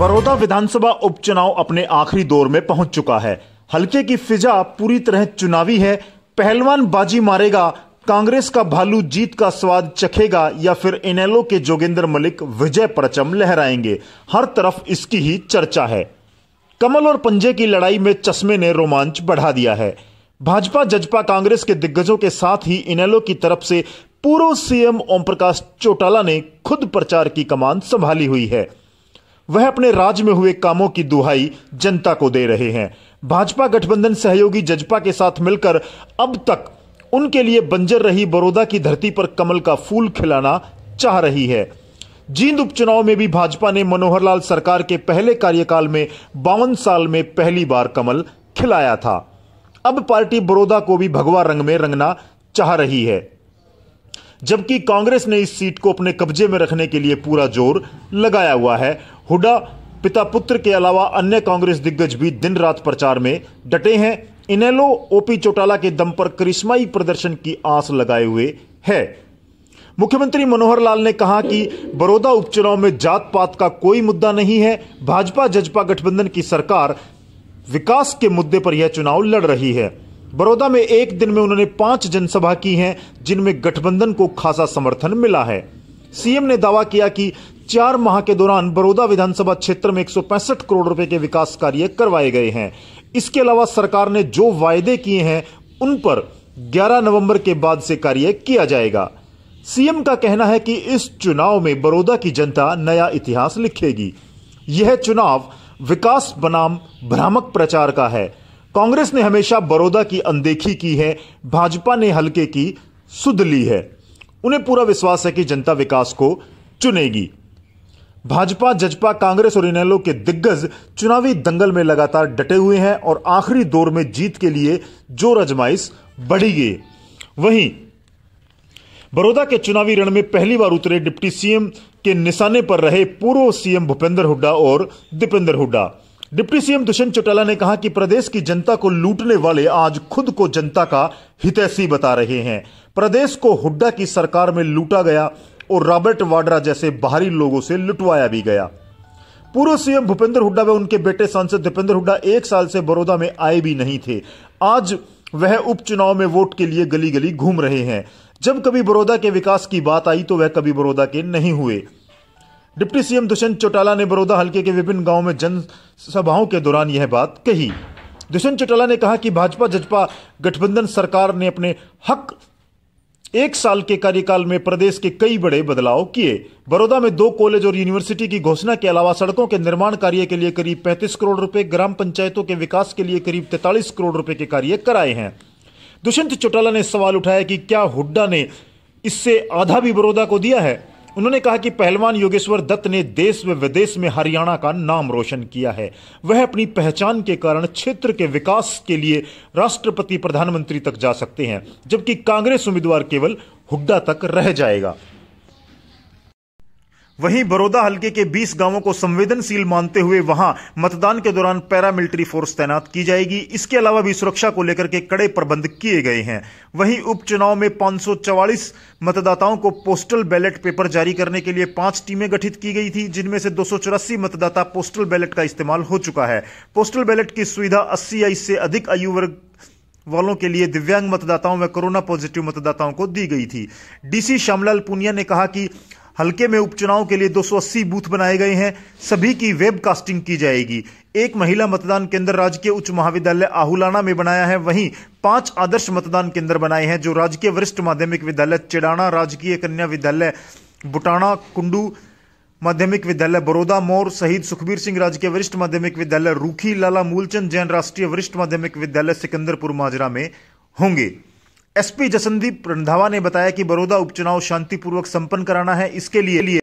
बड़ौदा विधानसभा उपचुनाव अपने आखिरी दौर में पहुंच चुका है हल्के की फिजा पूरी तरह चुनावी है पहलवान बाजी मारेगा कांग्रेस का भालू जीत का स्वाद चखेगा या फिर इनेलो के जोगेंद्र मलिक विजय परचम लहराएंगे हर तरफ इसकी ही चर्चा है कमल और पंजे की लड़ाई में चश्मे ने रोमांच बढ़ा दिया है भाजपा जजपा कांग्रेस के दिग्गजों के साथ ही इनेलो की तरफ से पूर्व सीएम ओम प्रकाश चौटाला ने खुद प्रचार की कमान संभाली हुई है वह अपने राज्य में हुए कामों की दुहाई जनता को दे रहे हैं भाजपा गठबंधन सहयोगी जजपा के साथ मिलकर अब तक उनके लिए बंजर रही बड़ौदा की धरती पर कमल का फूल खिलाना चाह रही है जींद उपचुनाव में भी भाजपा ने मनोहर लाल सरकार के पहले कार्यकाल में बावन साल में पहली बार कमल खिलाया था अब पार्टी बड़ौदा को भी भगवा रंग में रंगना चाह रही है जबकि कांग्रेस ने इस सीट को अपने कब्जे में रखने के लिए पूरा जोर लगाया हुआ है हुडा पिता पुत्र के अलावा अन्य कांग्रेस दिग्गज भी दिन रात प्रचार में डटे हैं इनेलो ओपी चौटाला के दम पर करिश्माई प्रदर्शन की आस लगाए हुए है मुख्यमंत्री मनोहर लाल ने कहा कि बड़ौदा उपचुनाव में जात पात का कोई मुद्दा नहीं है भाजपा जजपा गठबंधन की सरकार विकास के मुद्दे पर यह चुनाव लड़ रही है बड़ौदा में एक दिन में उन्होंने पांच जनसभा की हैं जिनमें गठबंधन को खासा समर्थन मिला है सीएम ने दावा किया कि चार माह के दौरान बड़ौदा विधानसभा क्षेत्र में एक करोड़ रुपए के विकास कार्य करवाए गए हैं इसके अलावा सरकार ने जो वायदे किए हैं उन पर 11 नवंबर के बाद से कार्य किया जाएगा सीएम का कहना है कि इस चुनाव में बड़ौदा की जनता नया इतिहास लिखेगी यह चुनाव विकास बनाम भ्रामक प्रचार का है कांग्रेस ने हमेशा बड़ौदा की अनदेखी की है भाजपा ने हल्के की सुध ली है उन्हें पूरा विश्वास है कि जनता विकास को चुनेगी भाजपा जजपा कांग्रेस और इनेलो के दिग्गज चुनावी दंगल में लगातार डटे हुए हैं और आखिरी दौर में जीत के लिए जो रजमाइश बढ़ी गई वहीं बड़ौदा के चुनावी रण में पहली बार उतरे डिप्टी सीएम के निशाने पर रहे पूर्व सीएम भूपेंद्र हुड्डा और दीपेंद्र हुड्डा डिप्टी सीएम दुष्यंत चौटाला ने कहा कि प्रदेश की जनता को लूटने वाले आज खुद को जनता का हितैषी बता रहे हैं प्रदेश को हुड्डा की सरकार में लूटा गया और रॉबर्ट वाड्रा जैसे बाहरी लोगों से लुटवाया भी गया पूर्व सीएम भूपेंद्र हुड्डा व उनके बेटे सांसद दीपेंद्र हुड्डा एक साल से बड़ौदा में आए भी नहीं थे आज वह उपचुनाव में वोट के लिए गली गली घूम रहे हैं जब कभी बड़ौदा के विकास की बात आई तो वह कभी बड़ौदा के नहीं हुए डिप्टी सीएम दुष्यंत चौटाला ने बड़ौदा हल्के के विभिन्न गांवों में जनसभाओं के दौरान यह बात कही दुष्यंत चौटाला ने कहा कि भाजपा जजपा गठबंधन सरकार ने अपने हक एक साल के कार्यकाल में प्रदेश के कई बड़े बदलाव किए बड़ौदा में दो कॉलेज और यूनिवर्सिटी की घोषणा के अलावा सड़कों के निर्माण कार्य के लिए करीब 35 करोड़ रुपए ग्राम पंचायतों के विकास के लिए करीब 43 करोड़ रुपए के कार्य कराए हैं दुष्यंत चौटाला ने सवाल उठाया कि क्या हुड्डा ने इससे आधा भी बड़ौदा को दिया है उन्होंने कहा कि पहलवान योगेश्वर दत्त ने देश व विदेश में हरियाणा का नाम रोशन किया है वह अपनी पहचान के कारण क्षेत्र के विकास के लिए राष्ट्रपति प्रधानमंत्री तक जा सकते हैं जबकि कांग्रेस उम्मीदवार केवल हुड्डा तक रह जाएगा वहीं बड़ौदा हल्के के 20 गांवों को संवेदनशील मानते हुए वहां मतदान के दौरान पैरामिलिट्री फोर्स तैनात की जाएगी इसके अलावा भी सुरक्षा को लेकर के कड़े प्रबंध किए गए हैं वहीं उपचुनाव में 544 मतदाताओं को पोस्टल बैलेट पेपर जारी करने के लिए पांच टीमें गठित की गई थी जिनमें से दो मतदाता पोस्टल बैलेट का इस्तेमाल हो चुका है पोस्टल बैलेट की सुविधा अस्सी या इससे अधिक आयु वर्ग वालों के लिए दिव्यांग मतदाताओं व कोरोना पॉजिटिव मतदाताओं को दी गई थी डीसी श्यामलाल पुनिया ने कहा कि हल्के में उपचुनाव के लिए 280 बूथ बनाए गए हैं सभी की वेब कास्टिंग की जाएगी एक महिला मतदान केंद्र राजकीय उच्च महाविद्यालय आहुलाना में बनाया है वहीं पांच आदर्श मतदान केंद्र बनाए हैं जो राजकीय वरिष्ठ माध्यमिक विद्यालय चिड़ाना राजकीय कन्या विद्यालय बुटाना कुंडू माध्यमिक विद्यालय बड़ौदा मोर शहीद सुखबीर सिंह राजकीय वरिष्ठ माध्यमिक विद्यालय रूखी लाला मूलचंद जैन राष्ट्रीय वरिष्ठ माध्यमिक विद्यालय सिकंदरपुर माजरा में होंगे एसपी जसनदीप रंधावा ने बताया कि बरोदा उपचुनाव शांतिपूर्वक संपन्न कराना है इसके लिए